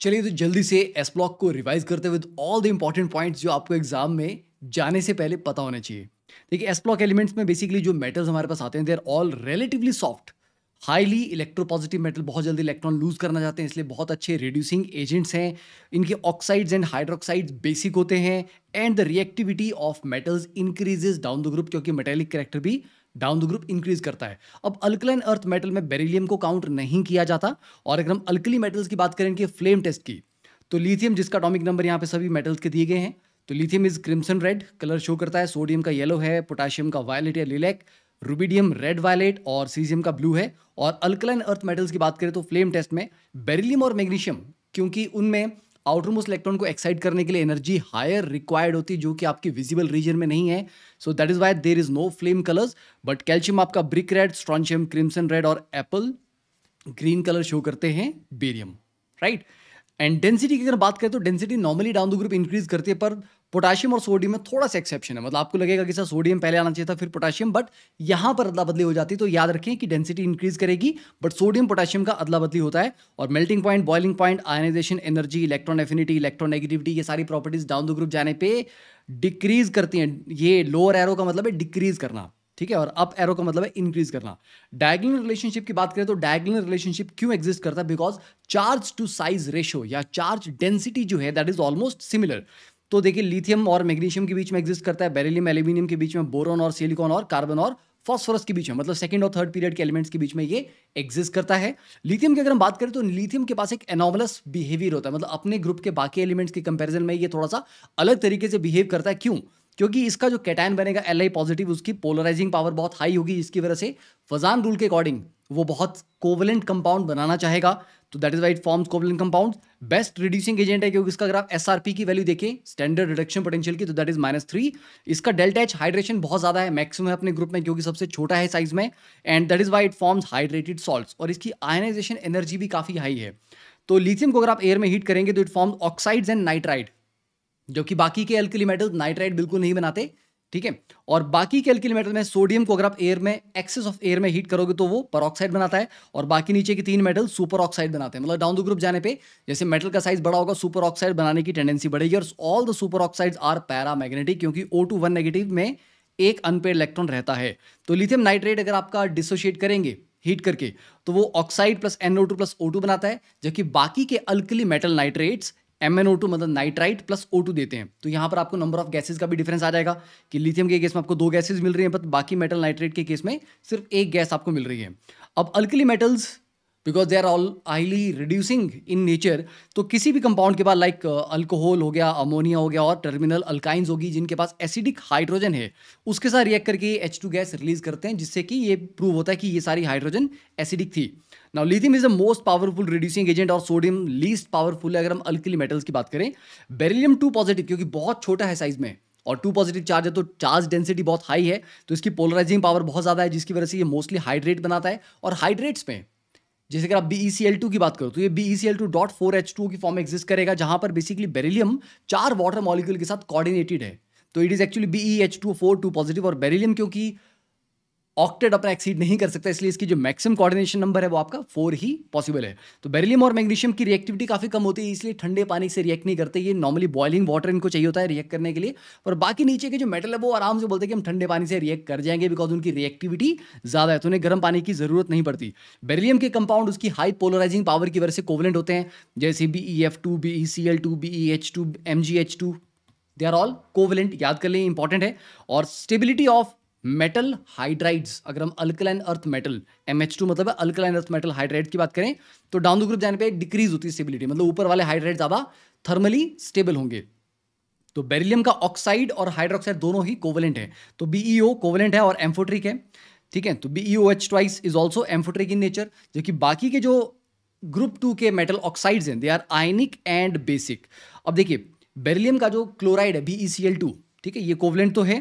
चलिए तो जल्दी से एस ब्लॉक को रिवाइज करते with all the important points जो आपको एग्जाम में जाने से पहले पता होना चाहिए देखिए एस ब्लॉक एलिमेंट्स में बेसिकली जो मेटल्स हमारे पास आते हैं they are all relatively soft highly electropositive metal बहुत जल्दी इलेक्ट्रॉन लूज करना चाहते हैं इसलिए बहुत अच्छे रिड्यूसिंग एजेंट्स हैं इनके ऑक्साइड्स एंड हाइड्रोक्साइड्स बेसिक होते हैं and the reactivity of metals increases down the group क्योंकि मेटेलिक करेक्टर भी डाउन द ग्रुप इंक्रीज करता है अब अल्कलाइन अर्थ मेटल में बेरिलियम को काउंट नहीं किया जाता और अगर हम अल्कली मेटल्स की बात करें कि फ्लेम टेस्ट की तो लिथियम जिसका अटोमिक नंबर यहाँ पे सभी मेटल्स के दिए गए हैं तो lithium is crimson red colour show करता है सोडियम का येलो है पोटाशियम का वायलेट या लिलेक रूबीडियम रेड वायलेट और सीजियम का ब्लू है और अल्कलाइन अर्थ मेटल्स की बात करें तो फ्लेम टेस्ट में बेरिलियम और मैग्नीशियम क्योंकि उनमें आउटर मोस्ट इलेक्ट्रॉन को एक्साइट करने के लिए एनर्जी हायर रिक्वायर्ड होती है जो कि आपकी विजिबल रीजन में नहीं है so that is why there is no flame colours but calcium आपका brick red strontium crimson red और एप्पल ग्रीन कलर शो करते हैं बेरियम राइट एंड डेंसिटी की अगर बात करें तो density normally down the group increase करती है पर पोटाशियम और सोडियम में थोड़ा सा एक्सेप्शन है मतलब आपको लगेगा कि सर सोडियम पहले आना चाहिए था फिर पोटाशियम बट यहाँ पर अदला बदली हो जाती तो याद रखें कि डेंसिटी इंक्रीज करेगी बट सोडियम पोटाशियम का अदला बदली होता है और melting point boiling point ionization energy electron affinity negativity ये सारी प्रॉपर्टीज डाउन द ग्रुप जाने पर डिक्रीज करती हैं ये लोअर एरो का मतलब है डिक्रीज करना ठीक है और अप एरो का मतलब है इंक्रीज करना डायगोनल रिलेशनशिप की बात करें तो डायगोनल रिलेशनशिप क्यों एग्जिस्ट करता है because charge to size ratio या चार्ज डेंसिटी जो है दैट इज ऑलमोस्ट सिमिलर तो देखिए लिथियम और मैग्नीशियम के बीच में एग्जिस्ट करता है बेरिलियम एल्यूमिनियम के बीच में बोरोन और सिलिकॉन और कार्बन और फॉस्फोरस के बीच में मतलब सेकंड और थर्ड पीरियड के एलिमेंट्स के बीच में ये एग्जिस्ट करता है लिथियम की अगर हम बात करें तो लिथियम के पास एक एनोमलस बिहेवियर होता है मतलब अपने ग्रुप के बाकी एलिमेंट्स के कंपेरिजन में ये थोड़ा सा अलग तरीके से बिहेव करता है क्यों क्योंकि इसका जो कैटायन बनेगा एल आई पॉजिटिव उसकी पोलराइजिंग पावर बहुत हाई होगी इसकी वजह से फजान रूल के अकॉर्डिंग वो बहुत कोवलेंट कंपाउंड बनाना चाहेगा तो that is why it forms covalent compound best reducing agent है क्योंकि इसका अगर आप एस की वैल्यू देखें स्टैंडर्ड रिडक्शन पोटेंशियल की तो दैट इज माइनस थ्री इसका डेल्टा एच हाइड्रेशन बहुत ज्यादा है मैक्सिमम है अपने ग्रुप में क्योंकि सबसे छोटा है साइज में and that is why it forms hydrated salt और इसकी आयनाइजेशन एनर्जी भी काफी हाई है तो लिथियम को अगर आप एयर में हीट करेंगे तो it forms oxides and nitride जो कि बाकी के एल्कली मेटल नाइट्राइड बिल्कुल नहीं बनाते ठीक है और बाकी कैलकुलेटर में सोडियम को अगर आप एयर में एक्सेस ऑफ एयर में हीट करोगे तो वो परऑक्साइड बनाता है और बाकी नीचे के तीन मेटल सुपर ऑक्साइड बनाते हैं मतलब डाउन द ग्रुप जाने पे जैसे मेटल का साइज बड़ा होगा सुपर ऑक्साइड बनाने की टेंडेंसी बढ़ेगी और all the superoxide are paramagnetic क्योंकि ओ टू वन नेगेटिव में एक अनपेड इलेक्ट्रॉन रहता है तो लिथियम नाइट्रेट अगर आपका डिसोशिएट करेंगे हीट करके तो वो oxide plus N O two plus O two बनाता है जबकि बाकी के alkali metal nitrates M N O two मतलब नाइट्राइट प्लस ओ टू देते हैं तो यहाँ पर आपको नंबर ऑफ गैसेज का भी डिफरेंस आ जाएगा कि लिथियम के केस में आपको दो गैसेज मिल रही हैं बट बाकी मेटल नाइट्रेट के केस में सिर्फ एक गैस आपको मिल रही है अब alkali metals because they are all highly reducing in nature तो किसी भी कंपाउंड के बाद लाइक अल्कोहल uh, हो गया अमोनिया हो गया और टर्मिनल अल्काइंस होगी जिनके पास एसिडिक हाइड्रोजन है उसके साथ रिएक्ट करके एच टू गैस रिलीज करते हैं जिससे कि ये प्रूव होता है कि ये सारी हाइड्रोजन एसिडिक थी now lithium is the most powerful reducing agent और सोडियम लीस्ट पावरफुल है अगर हम अल्किली मेटल्स की बात करें बेरिलियम टू पॉजिटिव क्योंकि बहुत छोटा है साइज में और टू पॉजिटिव चार्ज है तो चार्ज डेंसिटी बहुत हाई है तो इसकी पोलराइजिंग पावर बहुत ज़्यादा है जिसकी वजह से ये मोस्टली हाइड्रेट बनाता है और हाइड्रेट्स में जैसे अगर आप B E C L two की बात करो तो ये B E C L two dot four H two की फॉर्म एग्जिस्ट करेगा जहां पर बेसिकली बेरिलियम चार वाटर मॉलिक्यूल के साथ कोऑर्डिनेटेड है तो it is actually B E H two four two positive और बेरिलियम क्योंकि ऑक्टेट अपना एक्सीड नहीं कर सकता इसलिए इसकी जो मैक्सिमम कोऑर्डिनेशन नंबर है वो आपका फोर ही पॉसिबल है तो बेरिलियम और मैग्नीशियम की रिएक्टिविटी काफ़ी कम होती है इसलिए ठंडे पानी से रिएक्ट नहीं करते ये नॉर्मली बॉइलिंग वाटर इनको चाहिए होता है रिएक्ट करने के लिए और बाकी नीचे के जो मेटल है वो आराम से बोलते हैं कि हम ठंडे पानी से रिएक्ट कर जाएंगे बिकॉज उनकी रिएक्टिविटी ज़्यादा है तो उन्हें गर्म पानी की ज़रूरत नहीं पड़ती बेरिलियम के कंपाउंड उसकी हाई पोलराइजिंग पावर की वजह से कोवलेंट होते हैं जैसे B E F two B E C L two B E H two M G H two they are all covalent याद कर लें इंपॉर्टेंट है और स्टेबिलिटी ऑफ मेटल हाइड्राइड्स अगर हम alkaline earth metal M H two मतलब alkaline earth metal hydride की बात करें तो डाउन द ग्रुप जाने पे डिक्रीज होती है स्टेबिलिटी मतलब ऊपर वाले हाइड्राइड ज़्यादा थर्मली स्टेबल होंगे तो बेरिलियम का ऑक्साइड और हाइड्रोक्साइड दोनों ही कोवलेंट है तो बीईओ कोवलेंट e है और एम्फोट्रिक है ठीक है तो B E O H twice is also amphoteric in nature जबकि बाकी के जो ग्रुप टू के मेटल ऑक्साइड्स हैं they are ionic and basic अब देखिए बेरिलियम का जो क्लोराइड है बीई सी एल टू ठीक है ये कोवलेंट तो है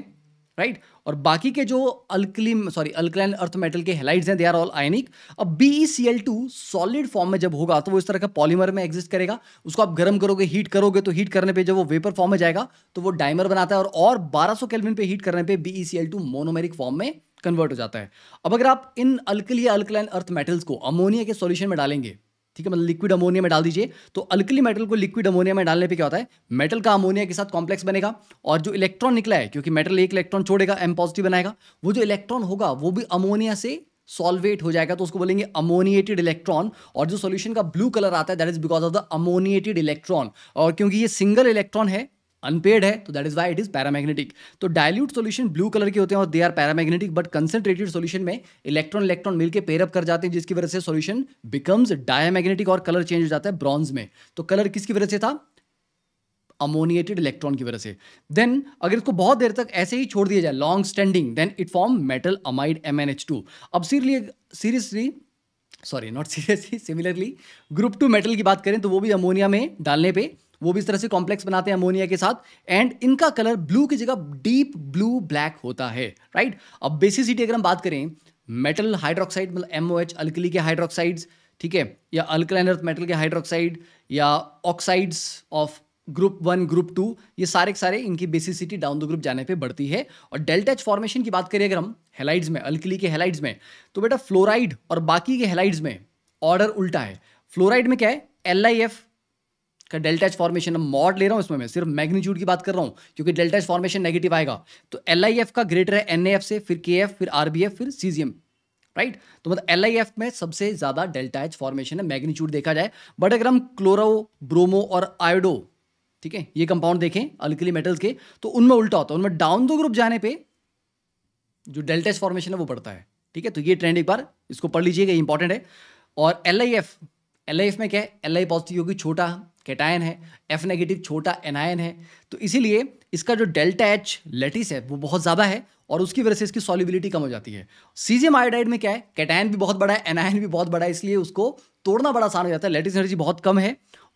राइट और बाकी के जो alkali sorry alkaline earth metal के हेलाइट्स हैं दे आर ऑल आयनिक अब B C L two solid form में जब होगा तो वो इस तरह का पॉलीमर में एग्जिस्ट करेगा उसको आप गर्म करोगे हीट करोगे तो हीट करने पे जब वो वेपर फॉर्म में जाएगा तो वो डाइमर बनाता है और, और 1200 सौ केल्विन पे हीट करने पे B C L two monomeric form में कन्वर्ट हो जाता है अब अगर आप इन अल्कली अल्कलाइन अर्थ मेटल्स को अमोनिया के सोल्यूशन में डालेंगे ठीक है मतलब लिक्विड अमोनिया में डाल दीजिए तो अल्कली मेटल को लिक्विड अमोनिया में डालने पे क्या होता है मेटल का अमोनिया के साथ कॉम्प्लेक्स बनेगा और जो इलेक्ट्रॉन निकला है क्योंकि मेटल एक इलेक्ट्रॉन छोड़ेगा एम पॉजिटिव बनाएगा वो जो इलेक्ट्रॉन होगा वो भी अमोनिया से सॉल्वेट हो जाएगा तो उसको बोलेंगे अमोनिएटेड इलेक्ट्रॉन और जो सॉल्यूशन का ब्लू कलर आता है that is because of the ammoniated electron और क्योंकि ये सिंगल इलेक्ट्रॉन है अनपेड है तो that is why it is paramagnetic तो डायल्यूट सोल्यूशन ब्लू कलर के होते हैं और they are paramagnetic but concentrated solution में इलेक्ट्रॉन इलेक्ट्रॉन मिलकर पेरअप कर जाते हैं जिसकी वजह से सोल्यूशन बिकम्स डायमैग्नेटिक और कलर चेंज हो जाता है ब्रॉन्ज में तो कलर किसकी वजह से था अमोनिएटेड इलेक्ट्रॉन की वजह से देन अगर इसको बहुत देर तक ऐसे ही छोड़ दिया जाए long standing then it form metal amide M N H two अब serially seriously sorry not seriously similarly group two metal की बात करें तो वो भी अमोनिया में डालने पे वो भी इस तरह से कॉम्प्लेक्स बनाते हैं अमोनिया के साथ एंड इनका कलर ब्लू की जगह डीप ब्लू ब्लैक होता है राइट अब बेसिसिटी अगर हम बात करें मेटल हाइड्रोक्साइड मतलब एम ओ एच अल्कली के हाइड्रोक्साइड्स ठीक है या अल्कलाइन अर्थ मेटल के हाइड्रोक्साइड या oxides of group one group two ये सारे के सारे इनकी बेसिसिटी डाउन द ग्रुप जाने पे बढ़ती है और डेल्टा एच फॉर्मेशन की बात करें अगर हम हेलाइड्स में अल्कली के हेलाइड्स में तो बेटा फ्लोराइड और बाकी के हेलाइड्स में ऑर्डर उल्टा है फ्लोराइड में क्या है एल आई एफ का डेल्टा एच फॉर्मेशन मॉड ले रहा हूँ इसमें मैं सिर्फ मैग्नीट्यूड की बात कर रहा हूँ क्योंकि डेल्टा एच फॉर्मेशन नेगेटिव आएगा तो एल आई एफ का ग्रेटर है एन एफ से फिर के एफ फिर आर बी एफ फिर सी जी एम राइट तो मतलब एल आई एफ में सबसे ज़्यादा डेल्टा एच फॉर्मेशन है मैग्नीट्यूड देखा जाए बट अगर हम क्लोरो ब्रोमो और आयोडो ठीक है ये कंपाउंड देखें अल्कली मेटल्स के तो उनमें उल्टा होता है उनमें डाउन दो ग्रुप जाने पर जो डेल्टा एच फॉर्मेशन है वो बढ़ता है ठीक है तो ये ट्रेंड एक बार इसको पढ़ लीजिएगा इंपॉर्टेंट है और L I F L I F में क्या है एल आई पॉजिटिव होगी छोटा कैटायन है एफ नेगेटिव छोटा एनायन है तो इसीलिए इसका जो डेल्टा एच लेटिस है वो बहुत ज़्यादा है और उसकी वजह से इसकी सॉलिबिलिटी कम हो जाती है सीजियम आयोडाइड में क्या है कैटायन भी बहुत बड़ा है एनायन भी बहुत बड़ा है इसलिए उसको तोड़ना बड़ा आसान हो जाता है लेटिस एनर्जी बहुत कम है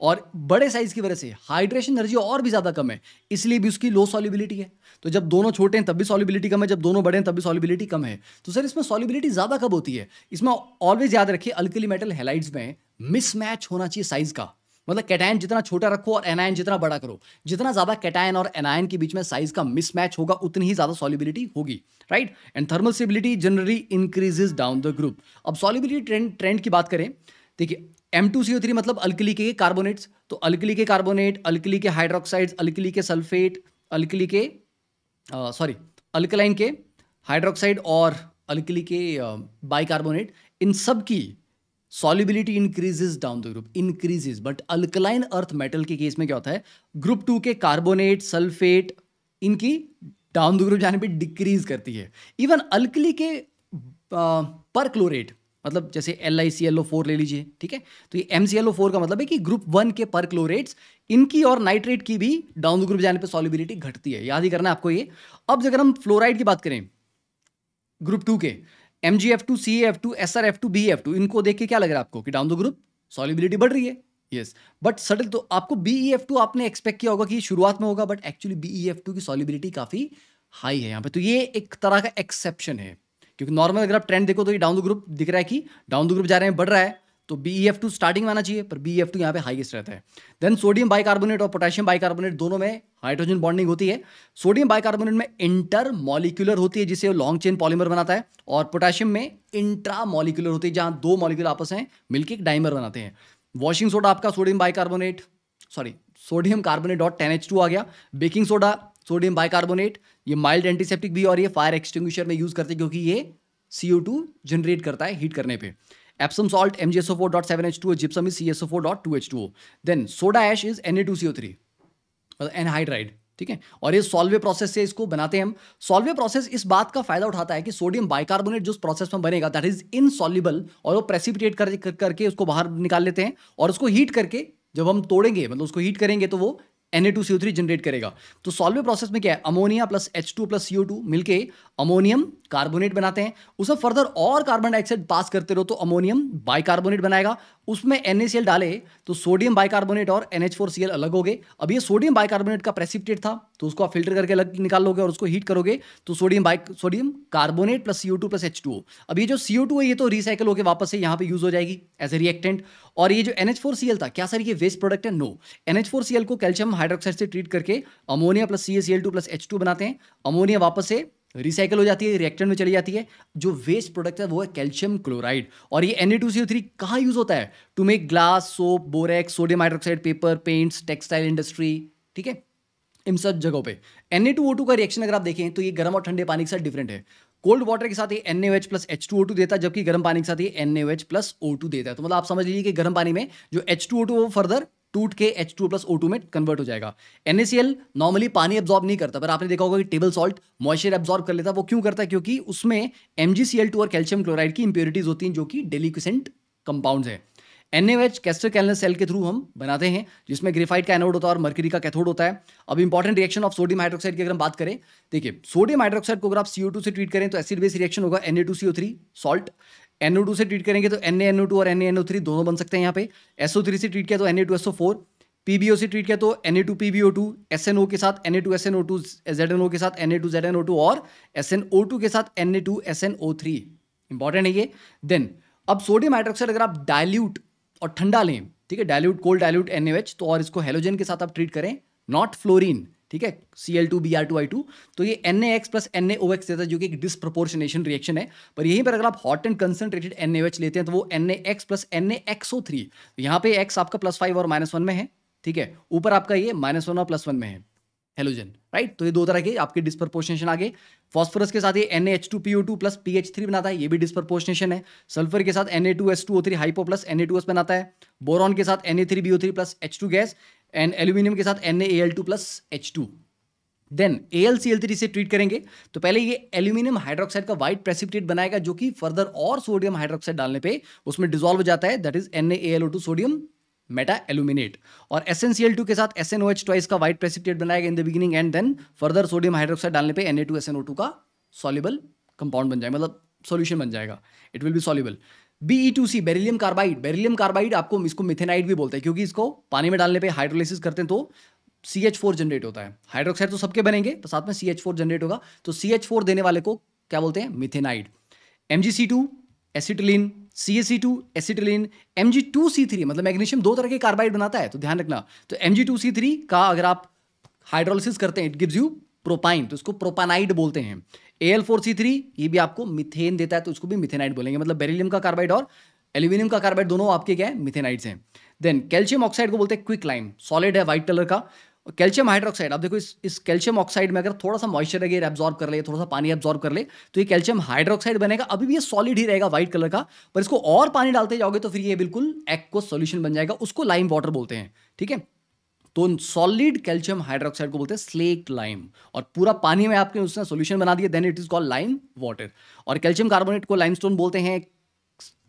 और बड़े साइज की वजह से हाइड्रेशन एनर्जी और भी ज़्यादा कम है इसलिए भी उसकी लो सॉलिबिलिटी है तो जब दोनों छोटे हैं तब भी सॉलिबिलिटी कम है जब दोनों बड़े हैं तब भी सॉलिबिलिटी कम है तो सर इसमें सॉलिबिलिटी ज़्यादा कब होती है इसमें ऑलवेज याद रखिए अल्कली मेटल हेलाइट्स में मिसमैच होना चाहिए साइज़ का मतलब कैटायन जितना छोटा रखो और एनायन जितना बड़ा करो जितना ज़्यादा कैटायन और एनायन के बीच में साइज का मिसमैच होगा उतनी ही ज़्यादा सॉलिबिलिटी होगी right and thermal stability generally increases down the group अब सॉलिबिलिटी ट्रेंड ट्रेंड की बात करें देखिए M two C O three मतलब अल्कली के कार्बोनेट्स तो अल्कली के कार्बोनेट अल्कली के हाइड्रोक्साइड्स अल्कली के सल्फेट अल्कली के सॉरी अल्कलाइन के हाइड्रोक्साइड और अल्कली के बाइकार्बोनेट इन सब की solubility increases down the group increases but alkaline earth metal के केस में क्या होता है ग्रुप टू के कार्बोनेट सल्फेट इनकी डाउन द ग्रुप जाने पर डिक्रीज करती है इवन अल्कली के पर क्लोरेट मतलब जैसे L I C L O four ले लीजिए ठीक है तो ये M C L O four का मतलब है कि ग्रुप वन के पर क्लोरेट्स इनकी और नाइट्रेट की भी डाउन द ग्रुप जाने पर सॉलिबिलिटी घटती है याद ही करना है आपको ये अब अगर हम फ्लोराइड की बात करें ग्रुप टू के M G F two C F two S R F two B F two इनको देख के क्या लग रहा है आपको कि डाउन द ग्रुप सॉलिबिलिटी बढ़ रही है यस बट सडल तो आपको बी ई एफ टू आपने एक्सपेक्ट किया होगा कि शुरुआत में होगा but actually B E F two की सॉलिबिलिटी काफ़ी हाई है यहाँ पे तो ये एक तरह का एक्सेप्शन है क्योंकि नॉर्मल अगर आप ट्रेंड देखो तो ये डाउन द ग्रुप दिख रहा है कि डाउन द ग्रुप जा रहे हैं बढ़ रहा है तो बी एफ टू स्टार्टिंग में आना चाहिए पर बी एफ टू यहाँ पे हाईएस्ट रहता है देन सोडियम बाइकार्बोनेट और पोटेशियम बाइकार्बोनेट दोनों में हाइड्रोजन बॉन्डिंग होती है सोडियम बाइकार्बोनेट में इंटर मॉलिक्यूलर होती है जिसे लॉन्ग चेन पॉलीमर बनाता है और पोटेशियम में इंट्रा मॉलिक्यूलर होती है जहाँ दो मॉलिक्यूल आपस में मिलकर एक डाइमर बनाते हैं वॉशिंग सोडा आपका sodium bicarbonate sorry sodium carbonate dot ten H two आ गया बेकिंग सोडा सोडियम बाइकार्बोनेट ये माइल्ड एंटीसेप्टिक भी और ये फायर एक्सटिंग्विशर में यूज़ करते हैं क्योंकि ये सी टू जनरेट करता है हीट करने पर Epsom salt MgSO4.7H2O, gypsum is CSO4.2H2O. Then soda ash is Na2CO3, anhydride ठीक है और ये सॉल्वे प्रोसेस से इसको बनाते हैं हम सॉल्वे प्रोसेस इस बात का फायदा उठाता है कि सोडियम बाइकार्बोनेट जो प्रोसेस में बनेगा दैट इज इनसॉल्यूबल और वो प्रेसिपिटेट कर, कर, करके उसको बाहर निकाल लेते हैं और उसको हीट करके जब हम तोड़ेंगे मतलब उसको हीट करेंगे तो वो थ्री जनरेट करेगा तो सॉल्वे प्रोसेस में क्या है ammonia plus H two plus O two मिलकर अमोनियम कार्बोनेट बनाते हैं उसमें फर्दर और कार्बन डाइऑक्साइड पास करते रहो तो अमोनियम बाइकार्बोनेट बनाएगा उसमें एन ए सी एल डाले तो सोडियम बाइकार्बोनेट और एन एच फोर एल अलग हो गए अब ये सोडियम बाइकार्बोनेट का प्रेसिपिटेट था तो उसको आप फिल्टर करके अलग निकाल लोगे और उसको हीट करोगे तो sodium bike sodium carbonate plus C O two plus H two अब ये जो सीओ टू है ये तो रिसाइकिल होकर वापस से यहाँ पे यूज हो जाएगी एज ए रिएक्टेंट और ये जो एन था क्या सर ये वेस्ट प्रोडक्ट है नो एन को कैल्शियम हाइड्रोक्साइड से ट्रीट करके ammonia plus C plus H बनाते हैं अमोनिया वापस से रिसाइकल हो जाती है रिएक्टेंट में चली जाती है जो वेस्ट प्रोडक्ट है वो है कैल्शियम क्लोराइड और ये N A two C three कहाँ यूज़ होता है to make glass soap borax sodium hydroxide paper paints textile industry ठीक है इन सब जगहों पे N A two O two का रिएक्शन अगर आप देखें तो ये गर्म और ठंडे पानी के साथ डिफरेंट है कोल्ड वाटर के साथ ये N H plus H two O two देता है जबकि गर्म पानी के साथ ये N H plus O two देता है तो मतलब आप समझ लीजिए कि गर्म पानी में जो एच टू ओ टू वो फर्दर टूट के H two plus O two में कन्वर्ट हो जाएगा एन नॉर्मली पानी एब्जॉर्ब नहीं करता पर आपने देखा होगा कि टेबल सॉल्ट मॉइस्चर एब्जॉर्ब कर लेता है वो क्यों करता है क्योंकि उसमें एम और कैल्शियम क्लोराइड की इंप्योरिटीज होती हैं जो कि डेलीक्सेंट कंपाउंड है एन कैस्टर कैलनर सेल के थ्रू हम बनाते हैं जिसमें ग्रेफाइट का एनोड होता है और मर्करी का कैथोड होता है अब important reaction of sodium hydroxide की अगर हम बात करें देखिए सोडियम हाइड्रोक्साइड को अगर आप टू से ट्रीट करें तो एसिड बेस रिएक्शन होगा एन सॉल्ट एनओ से ट्रीट करेंगे तो एन और एन दोनों बन सकते हैं यहाँ पे एसओ से ट्रीट किया तो एन पीबीओ से ट्रीट किया तो N A two P B O two S N O के साथ N A two S N O two Z N O के साथ N A two Z N O two और एस एन ओ टू के साथ N A two S N O three important है ये then अब सोडियम हाइड्रोक्साइड अगर आप डायल्यूट और ठंडा लें ठीक है डायल्यूट कोल्ड डायल्यूट एन तो और इसको हेलोजन के साथ आप ट्रीट करें नॉट फ्लोरिन ठीक है C L two B R two I two तो ये N A X plus N A O X देता है जो कि एक डिसप्रपोर्शनेशन रिएक्शन है पर यहीं पर अगर आप hot and concentrated N A H लेते हैं तो वो N A X plus N A X O three यहाँ पे एक्स आपका प्लस फाइव और माइनस वन में है ठीक है ऊपर आपका ये माइनस वन और प्लस वन में है हेलोजन राइट तो ये दो तरह के आपके डिस्प्रपोर्शनेशन आगे फॉस्फोरस के साथ ये N H two P O two plus P H three बनाता है ये भी डिस्प्रपोर्शनेशन है सल्फर के साथ N A two S two O three hypo plus N A two S बनाता है बोरॉन के साथ N A three B O three plus H two gas and aluminium के साथ N A L two plus H two then A L C L three से treat करेंगे तो पहले ये एल्यूमिनियम हाइड्रोक्साइड का वाइट प्रेसिपिटेट बनाएगा जो कि फर्दर और सोडियम हाइड्रोक्साइड डालने पे उसमें डिजोल्व जाता है that is N A L O two sodium meta aluminate और S N C L two के साथ S N O H twice का वाइट प्रेसिपिटेट बनाया गया in the beginning and then further sodium hydroxide डालने पे N A two S N O two का soluble compound बन जाएगा मतलब सॉल्यूशन बन जाएगा it will be B B E two C beryllium carbide beryllium carbide आपको इसको मिथेनाइड भी बोलते हैं क्योंकि इसको पानी में डालने पर हाइड्रोलिसिस करते हैं तो सी एच फोर जनरेट होता है हाइड्रोक्साइड तो सबके बनेंगे तो साथ में सी एच फोर जनरेट होगा तो सी एच फोर देने वाले को क्या बोलते हैं methanide M G C two acetylene C S C two acetylene M G two C three मतलब मैग्नीशियम दो तरह के कार्बाइड बनाता है तो ध्यान रखना तो M G two C three का अगर आप हाइड्रोलिसिस करते हैं इट गिव्स यू प्रोपाइन तो इसको प्रोपानाइड बोलते हैं A L four C three ये भी आपको मिथेन देता है तो उसको भी मिथेनाइड बोलेंगे मतलब बेरिलियम का कार्बाइड और एल्यूमिनियम का कार्बाइड दोनों आपके क्या है मिथेनाइड्स हैं देन कैल्शियम ऑक्साइड को बोलते हैं क्विक लाइम सॉलिड है वाइट कलर का और कैल्शियम हाइड्रोक्साइड अब देखो इस इस कैल्शियम ऑक्साइड में अगर थोड़ा सा मॉइस्चर अगर एब्जॉर्ब कर ले थोड़ा सा पानी एब्जॉर्ब कर ले तो ये कैल्शियम हाइड्रोक्साइड बनेगा अभी भी ये सॉलिड ही रहेगा व्हाइट कलर का पर इसको और पानी डालते जाओगे तो फिर ये बिल्कुल एक्व सोल्यूशन बन जाएगा उसको लाइम वाटर बोलते हैं ठीक है तो सॉलिड कैल्शियम हाइड्रोक्साइड को बोलते हैं स्लेक लाइम और पूरा पानी में आपने उसने सोल्यूशन बना दिया then it is called lime water और कैल्शियम कार्बोनेट को लाइम बोलते हैं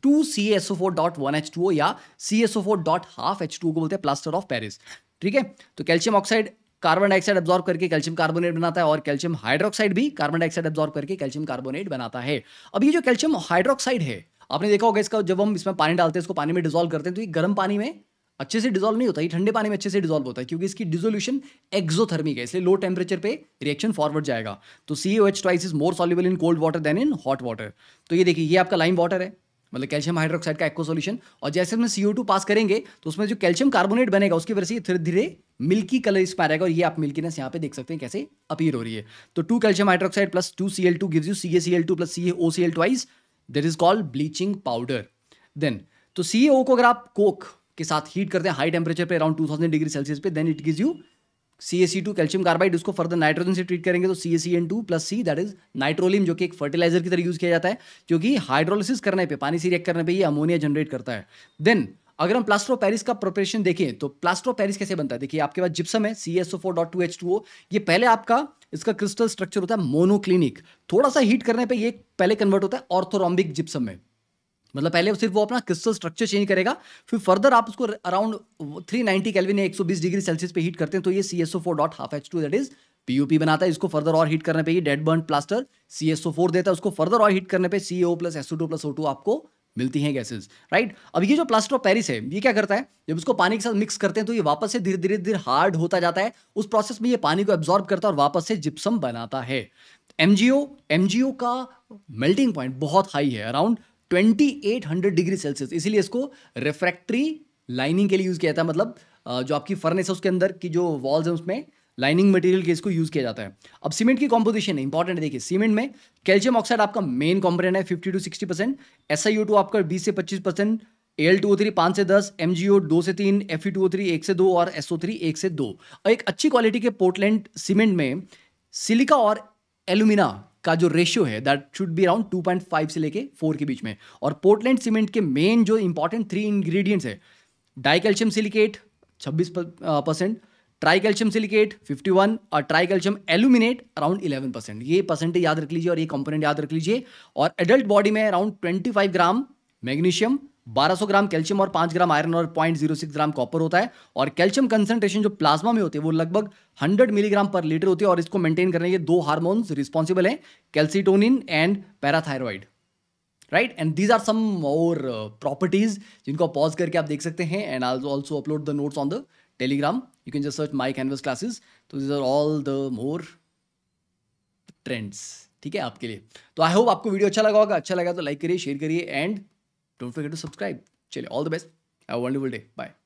two C S O four dot one H two O या C S O four dot half H two को बोलते हैं प्लास्टर ऑफ पेरिस ठीक है तो calcium oxide carbon dioxide absorb करके कैल्शियम कार्बोनेट बनाता है और कैल्शियम हाइड्रोक्साइड भी कार्बन डाइऑक्साइड एब्जॉर्ब करके कैल्शियम कार्बोनेट बनाता है अब ये जो कैल्शियम हाइड्रोक्साइड है आपने देखा होगा इसका जब हम इसमें पानी डालते हैं इसको पानी में डिजोल्व करते हैं तो ये गर्म पानी में अच्छे से डिजोल्व नहीं होता ये ठंडे पानी में अच्छे से डिजोल्व होता है क्योंकि इसकी डिजोल्यूशन एक्जोथर्मिक है इसलिए लो टेम्परेचर पे रिएक्शन फॉरवर्ड जाएगा तो C O H twice is more soluble in cold water than in hot water तो ये देखिए ये आपका लाइम वाटर है मतलब कैल्शियम हाइड्रोक्साइड का एक्व सोल्यूशन और जैसे उसमें सी पास करेंगे तो उसमें जो कैल्शियम कार्बोनेट बनेगा उसकी वजह से धीरे धीरे मिल्की कलर इस आ आएगा और ये आप मिल्कीनेस यहाँ पे देख सकते हैं कैसे अपीयर हो रही है तो two calcium hydroxide plus two C L two give you C A C L two plus C A O C L twice that is called bleaching powder then तो सी ओ को अगर आप कोक के साथ हीट करते हैं high temperature पे around two thousand degree Celsius पे then it gives you C A C two calcium carbide उसको फर्दर नाइट्रोजन से ट्रीट करेंगे तो C A C N two plus C that is nitrolim जो कि एक फर्टिलाइजर की तरह यूज़ किया जाता है जो कि हाइड्रोलिसिस करने पे पानी से रिएक्ट करने पे ये अमोनिया जनरेट करता है देन अगर हम प्लास्टर ऑफ पैरिस का प्रिपरेशन देखें तो प्लास्टर ऑफ पैरिस कैसे बनता है देखिए आपके पास जिप्सम है C S O four dot two H two O ये पहले आपका इसका क्रिस्टल स्ट्रक्चर होता है मोनोक्लिनिक थोड़ा सा हीट करने पे ये पहले कन्वर्ट होता है ऑर्थोरॉम्बिक जिप्सम में मतलब पहले सिर्फ वो अपना क्रिस्टल स्ट्रक्चर चेंज करेगा फिर फर्दर आप उसको अराउंड 390 नाइन्टी कैलविन या एक डिग्री सेल्सियस पे हीट करते हैं तो ये C S O four dot half H two that is POP बनाता है इसको फर्दर और हीट करने पे ही dead burn plaster C S O four देता है उसको फर्दर और हीट करने पे C O plus S two plus O two आपको मिलती हैं गैसेज राइट अब ये जो प्लास्टर ऑफ पेरिस है ये क्या करता है जब इसको पानी के साथ मिक्स करते हैं तो ये वापस से धीरे धीरे धीरे हार्ड होता जाता है उस प्रोसेस में ये पानी को एब्जॉर्ब करता है और वापस से जिप्सम बनाता है एम जी ओ का मेल्टिंग पॉइंट बहुत हाई है अराउंड 2800 डिग्री सेल्सियस इसीलिए इसको रेफ्रैक्ट्री लाइनिंग के लिए यूज़ किया जाता है मतलब जो आपकी फर्नेस है उसके अंदर की जो वॉल्स हैं उसमें लाइनिंग मटेरियल के इसको यूज़ किया जाता है अब सीमेंट की कॉम्पोजिशन है इंपॉर्टेंट है देखिए सीमेंट में कैल्शियम ऑक्साइड आपका मेन कॉम्पोनेंट है fifty to sixty percent S I U two आपका बीस से पच्चीस percent L two O three पाँच से दस एम जी ओ दो से तीन F E two O three एक से दो और एस ओ थ्री एक से दो और एक अच्छी क्वालिटी के पोर्टलैंड सीमेंट में सिलिका और एलुमिना का जो रेशियो है दैट शुड बी अराउंड 2.5 से लेके 4 के बीच में और पोर्टलैंड सीमेंट के मेन जो इंपॉर्टेंट थ्री इंग्रेडिएंट्स है di calcium silicate 26 percent tri calcium silicate 51 और tri calcium aluminate around 11 percent ये परसेंट याद रख लीजिए और ये कंपोनेंट याद रख लीजिए और एडल्ट बॉडी में around 25 gram magnesium 1200 gram calcium और 5 ग्राम आयरन और 0.06 ग्राम कॉपर होता है और कैल्शियम कंसेंट्रेशन जो प्लाज्मा में होती है वो लगभग 100 मिलीग्राम पर लीटर होती है और इसको मेंटेन करने के दो हार्मोन्स रिस्पॉन्सिबल हैं calcitonin and parathyroid right and these are some और प्रॉपर्टीज जिनको पॉज करके आप देख सकते हैं and also upload the notes on the Telegram you can just search my Canvas classes तो these are all the more trends ठीक है आपके लिए तो आई होप आपको वीडियो अच्छा लगा होगा अच्छा लगा तो लाइक करिए शेयर करिए and Don't forget to subscribe. Chill. all the best. Have a wonderful day. Bye.